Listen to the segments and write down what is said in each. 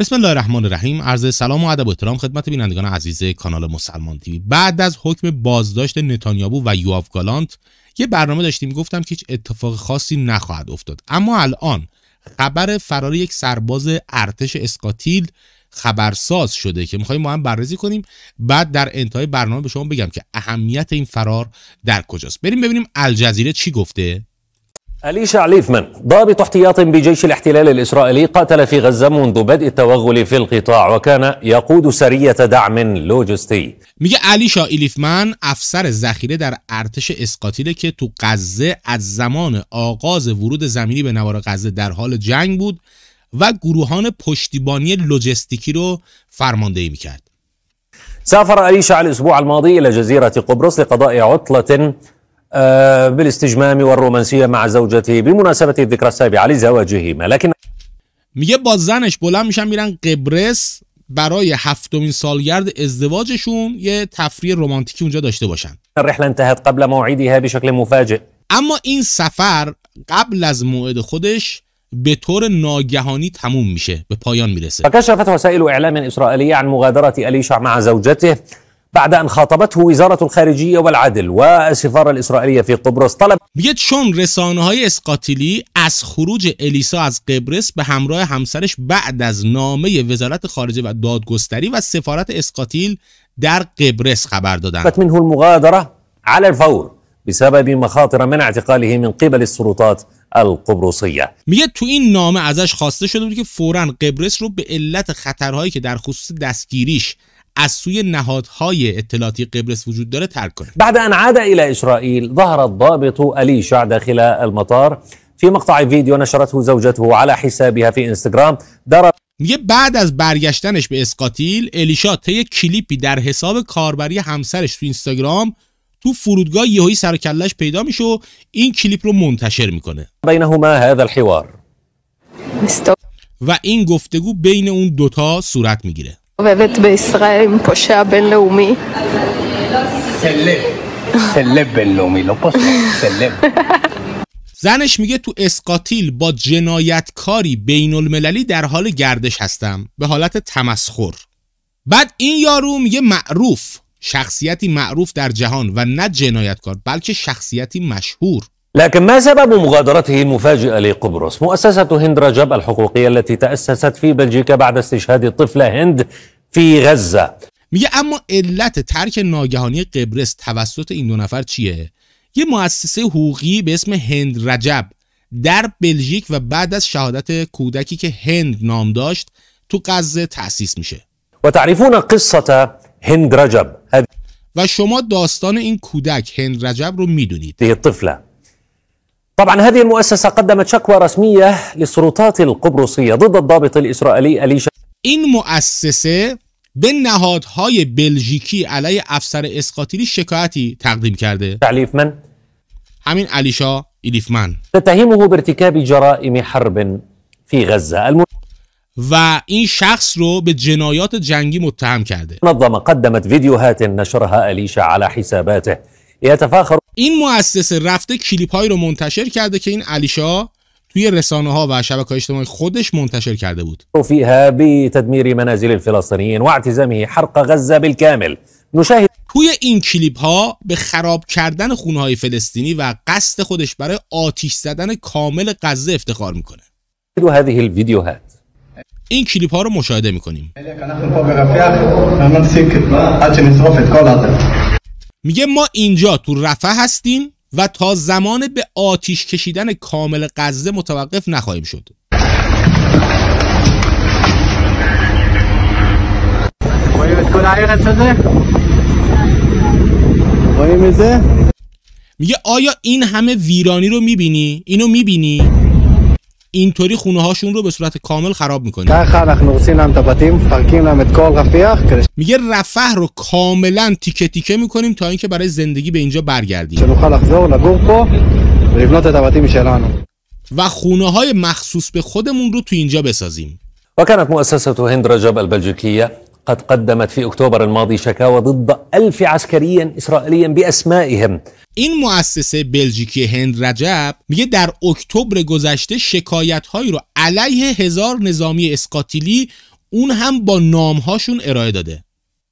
بسم الله الرحمن الرحیم عرض سلام و ادب و احترام خدمت بینندگان عزیز کانال مسلمان تیوی بعد از حکم بازداشت نتانیابو و یواف گالانت یه برنامه داشتیم گفتم که هیچ اتفاق خاصی نخواهد افتاد اما الان خبر فرار یک سرباز ارتش اسکاتیل خبرساز شده که میخوایم ما هم بررسی کنیم بعد در انتهای برنامه به شما بگم که اهمیت این فرار در کجاست بریم ببینیم الجزیره چی گفته أليشا عليفمان ضابط احتياط بجيش الاحتلال الإسرائيلي قاتل في غزة منذ بدء التوغل في القطاع وكان يقود سرية دعم لوجستي میگه علیشا ایلیفمن افسر ذخیره در ارتش اسقاطیله که تو غزه از زمان آغاز ورود زمینی به نوار غزه در حال جنگ بود و گروهان پشتیبانی لوجستیکی رو فرماندهی میکرد سافر علیشا الاسبوع الماضی الی جزیره قبرص لقضاء عطله بالاستجمام والرومانسيه مع زوجته بمناسبه الذكرى السابعه لزواجهما لكن میگه با زنش بلند میشن میرن قبرس برای هفتمین سالگرد ازدواجشون یه تفریح رمانتیکی اونجا داشته باشن رحله انتهت قبل موعدها بشكل مفاجئ اما این سفر قبل از موعد خودش به طور ناگهانی تموم میشه به پایان میرسه فکشفت وسائل اعلام اسرائیلی عن مغادره الیشع مع زوجته بعد ان خاطبته وزاره الخارجيه والعدل والسفاره الاسرائيليه في قبرص طلب میگه چون رسانه های اسقاطیلی از خروج الیسا از قبرس به همراه همسرش بعد از نامه وزارت خارجه و دادگستری و سفارت اسقاطیل در قبرس خبر دادند منه المغادرة على الفور بسبب مخاطر من اعتقاله من قبل السلطات القبرصيه میگه تو این نامه ازش خواسته شده بود که فورا قبرس رو به علت خطرهایی که در خصوص دستگیریش از سوی نهادهای اطلاعاتی قبرس وجود داره ترک کنه بعد ان عاد الی اسرائیل ظهر الضابط علی شع داخل المطار في مقطع فيديو نشرته زوجته على حسابها في انستغرام در. میگه بعد از برگشتنش به اسقاتیل الیشا طی کلیپی در حساب کاربری همسرش تو اینستاگرام تو فرودگاه یهویی سر کلش پیدا میشه و این کلیپ رو منتشر میکنه بینهما هذا الحوار و این گفتگو بین اون دوتا صورت میگیره מסתובבת בישראל עם פושע בינלאומי. زنش میگه تو اسقاتیل با جنایتکاری بین المللی در حال گردش هستم به حالت تمسخر بعد این یارو میگه معروف شخصیتی معروف در جهان و نه جنایتکار بلکه شخصیتی مشهور لكن ما سبب مغادرته المفاجئة لقبرص؟ مؤسسة هند رجب الحقوقية التي تأسست في بلجيكا بعد استشهاد طفلة هند في غزة میگه اما علت ترک ناگهانی قبرس توسط این دو نفر چیه؟ یه مؤسسه حقوقی به اسم هند رجب در بلژیک و بعد از شهادت کودکی که هند نام داشت تو غزه تأسیس میشه و تعریفون قصه هند رجب و شما داستان این کودک هند رجب رو میدونید. طفله طبعا هذه المؤسسة قدمت شكوى رسمية للسلطات القبرصية ضد الضابط الإسرائيلی الیشا این مؤسسه به نهادهای بلژیکی علیه افسر اسقاطیری شکایتی تقدیم کرده تعلیفمن همین علیشا ایلیفمن تتهمه بارتکاب جرائم حرب فی غزه الم... و این شخص رو به جنایات جنگی متهم کرده نظم قدمت فیدیوهات نشرها علیشا علی حساباته یتفخر این مؤسسه رفته کلیپ هایی رو منتشر کرده که این علیشا توی رسانه ها و شبکه اجتماعی خودش منتشر کرده بود بی تدمیر منازل و واعتزامه حرق غزه بالکامل نشاهد توی این کلیپ ها به خراب کردن خونه های فلسطینی و قصد خودش برای آتیش زدن کامل غزه افتخار میکنه هذه الفیدیوهات این کلیپ ها رو مشاهده میکنیم میگه ما اینجا تو رفه هستیم و تا زمان به آتیش کشیدن کامل غزه متوقف نخواهیم شد میگه آیا این همه ویرانی رو میبینی؟ اینو میبینی؟ اینطوری خونه هاشون رو به صورت کامل خراب میکنیم میگه رفح رو کاملا تیکه تیکه میکنیم تا اینکه برای زندگی به اینجا برگردیم و خونه های مخصوص به خودمون رو تو اینجا بسازیم و کانت مؤسسه هند رجب قد قدمت فی اکتبر الماضی شکاوی ضد عسکری عسكري با اسمائهم این مؤسسه بلژیکی هند رجب میگه در اکتبر گذشته شکایت هایی رو علیه هزار نظامی اسقاتیلی اون هم با نامهاشون ارائه داده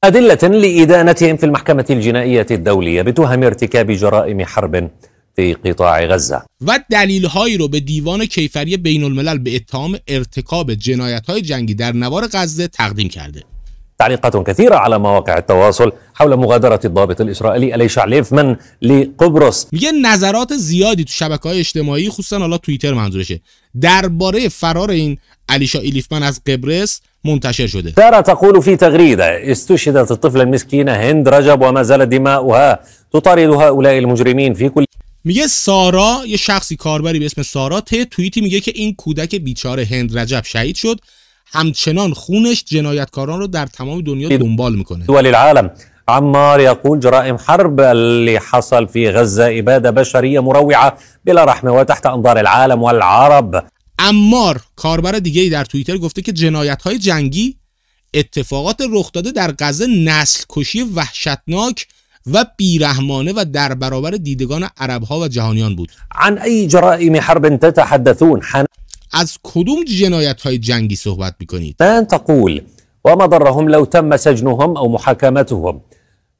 أدلة لإدانتهم في المحكمة الجنائية الدولية بتهم ارتكاب جرائم حرب في قطاع غزه و دلیل هایی رو به دیوان کیفری بین الملل به اتهام ارتکاب جنایت های جنگی در نوار غزه تقدیم کرده تعليقات كثيرة على مواقع التواصل حول مغادرة الضابط الإسرائيلي أليشع من لقبرص میگه نظرات زیادی تو شبکه های اجتماعی خصوصا حالا توییتر منظورشه درباره فرار این علیشا ایلیفمن از قبرس منتشر شده سارا تقول في تغريدة استشهدت الطفلة المسكينة هند رجب وما زالت دماؤها تطارد هؤلاء المجرمين في كل میگه سارا یه شخصی کاربری به اسم سارا ته توییتی میگه که این کودک بیچاره هند رجب شهید شد همچنان خونش جنایتکاران رو در تمام دنیا دنبال میکنه دول العالم عمار يقول جرائم حرب اللي حصل في غزة اباده بشرية مروعة بلا رحمة وتحت انظار العالم والعرب عمار کاربر دیگه ای در توییتر گفته که جنایت های جنگی اتفاقات رخ داده در غزه نسل کشی وحشتناک و بیرحمانه و در برابر دیدگان عرب ها و جهانیان بود عن ای جرائم حرب تتحدثون از کدوم جنایت های جنگی صحبت میکنید من تقول ما ضرهم لو تم سجنهم او محاکمتهم ما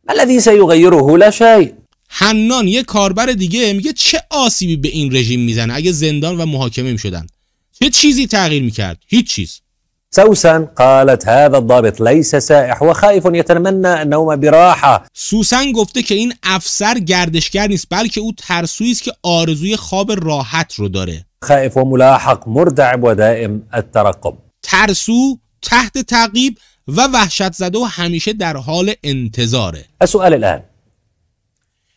الذی سیغیره لا شیء حنان یه کاربر دیگه میگه چه آسیبی به این رژیم میزنه اگه زندان و محاکمه میشدن چه چیزی تغییر میکرد هیچ چیز سوسن قالت هذا الضابط ليس سائح وخائف يتمنى النوم براحه سوسن گفته که این افسر گردشگر نیست بلکه او ترسویی است که آرزوی خواب راحت رو داره خائف وملاحق مرتعب ودائم الترقب ترسو تحت تعقیب و وحشت زده و همیشه در حال انتظاره السؤال الآن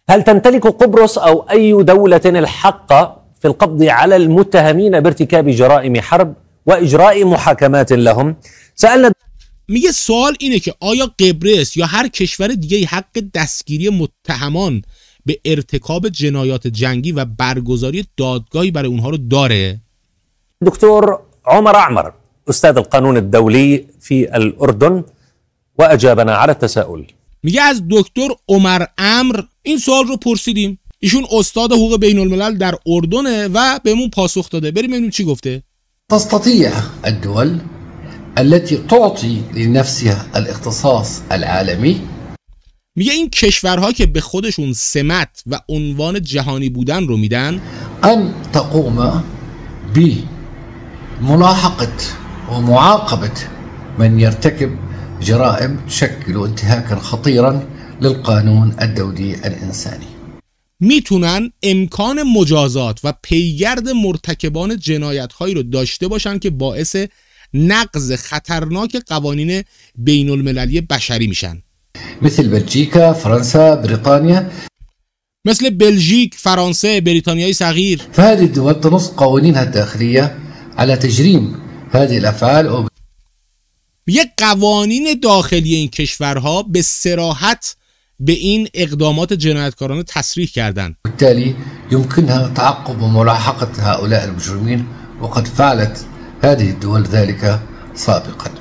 هل تمتلك قبرص أو أي دولة الحق في القبض على المتهمين بارتكاب جرائم حرب وإجراء محاكمات لهم سألنا میگه سوال اینه که آیا قبرس یا هر کشور دیگه حق دستگیری متهمان به ارتکاب جنایات جنگی و برگزاری دادگاهی برای اونها رو داره دکتر عمر عمر استاد القانون الدولي في الاردن اجابنا على التساؤل میگه از دکتر عمر امر این سوال رو پرسیدیم ایشون استاد حقوق بین الملل در اردنه و بهمون پاسخ داده بریم ببینیم چی گفته تستطیع الدول التی تعطی لنفسها الاختصاص العالمی میگه این کشورها که به خودشون سمت و عنوان جهانی بودن رو میدن ان تقوم بی ملاحقت و معاقبت من یرتکب جرائم و انتهاکا خطیرا للقانون الدولی الانسانی میتونن امکان مجازات و پیگرد مرتکبان جنایت هایی رو داشته باشن که باعث نقض خطرناک قوانین بین المللی بشری میشن مثل بلجيكا فرنسا بريطانيا مثل بلجيك فرنسا بريطانيا صغير فهذه الدول تنص قوانينها الداخلية على تجريم هذه الأفعال أو یک قوانین داخلی این کشورها به سراحت به این اقدامات جنایتکارانه تصریح کردند. بالتالي يمكنها تعقب وملاحقة هؤلاء المجرمين وقد فعلت هذه الدول ذلك سابقا.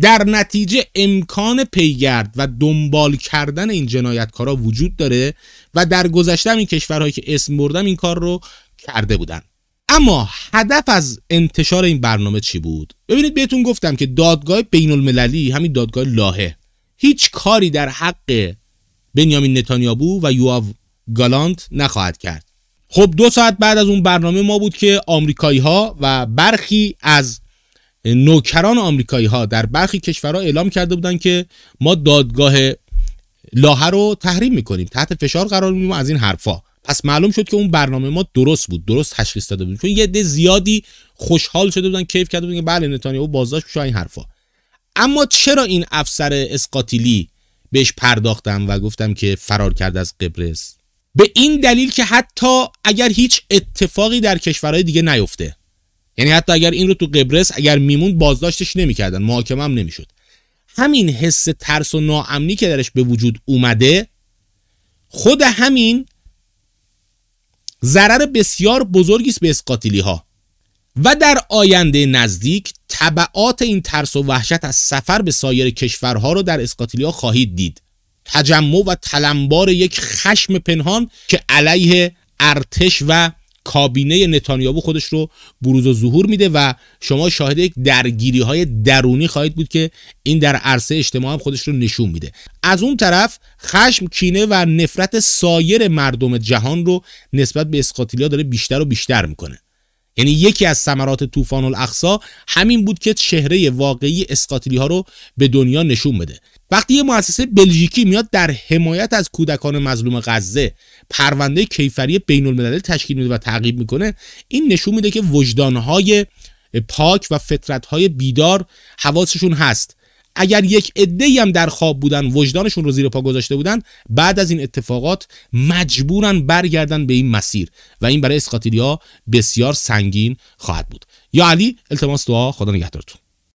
در نتیجه امکان پیگرد و دنبال کردن این جنایتکارا وجود داره و در گذشته این کشورهایی که اسم بردم این کار رو کرده بودن اما هدف از انتشار این برنامه چی بود ببینید بهتون گفتم که دادگاه بین المللی همین دادگاه لاهه هیچ کاری در حق بنیامین نتانیابو و یواو گالانت نخواهد کرد خب دو ساعت بعد از اون برنامه ما بود که آمریکایی ها و برخی از نوکران آمریکایی ها در برخی کشورها اعلام کرده بودند که ما دادگاه لاهه رو تحریم میکنیم تحت فشار قرار میدیم از این حرفا پس معلوم شد که اون برنامه ما درست بود درست تشخیص داده بود چون یه عده زیادی خوشحال شده بودن کیف کرده بودن که بله نتانیاهو بازداشت میشه این حرفا اما چرا این افسر اسقاتیلی بهش پرداختم و گفتم که فرار کرد از قبرس به این دلیل که حتی اگر هیچ اتفاقی در کشورهای دیگه نیفته یعنی حتی اگر این رو تو قبرس اگر میمون بازداشتش نمیکردن محاکمه هم نمیشد همین حس ترس و ناامنی که درش به وجود اومده خود همین ضرر بسیار بزرگی است به اسقاتیلی ها و در آینده نزدیک طبعات این ترس و وحشت از سفر به سایر کشورها رو در ها خواهید دید تجمع و تلمبار یک خشم پنهان که علیه ارتش و کابینه نتانیاهو خودش رو بروز و ظهور میده و شما شاهد یک درگیری های درونی خواهید بود که این در عرصه اجتماع هم خودش رو نشون میده از اون طرف خشم کینه و نفرت سایر مردم جهان رو نسبت به اسقاطیلیا داره بیشتر و بیشتر میکنه یعنی یکی از ثمرات طوفان الاقصا همین بود که چهره واقعی اسقاطیلی ها رو به دنیا نشون بده وقتی یه مؤسسه بلژیکی میاد در حمایت از کودکان مظلوم غزه پرونده کیفری بین المللی تشکیل میده و تعقیب میکنه این نشون میده که وجدانهای پاک و فطرتهای بیدار حواسشون هست اگر یک عده‌ای هم در خواب بودن وجدانشون رو زیر پا گذاشته بودن بعد از این اتفاقات مجبورن برگردن به این مسیر و این برای اسقاطیلیا بسیار سنگین خواهد بود یا علی التماس دعا خدا نگهدارتون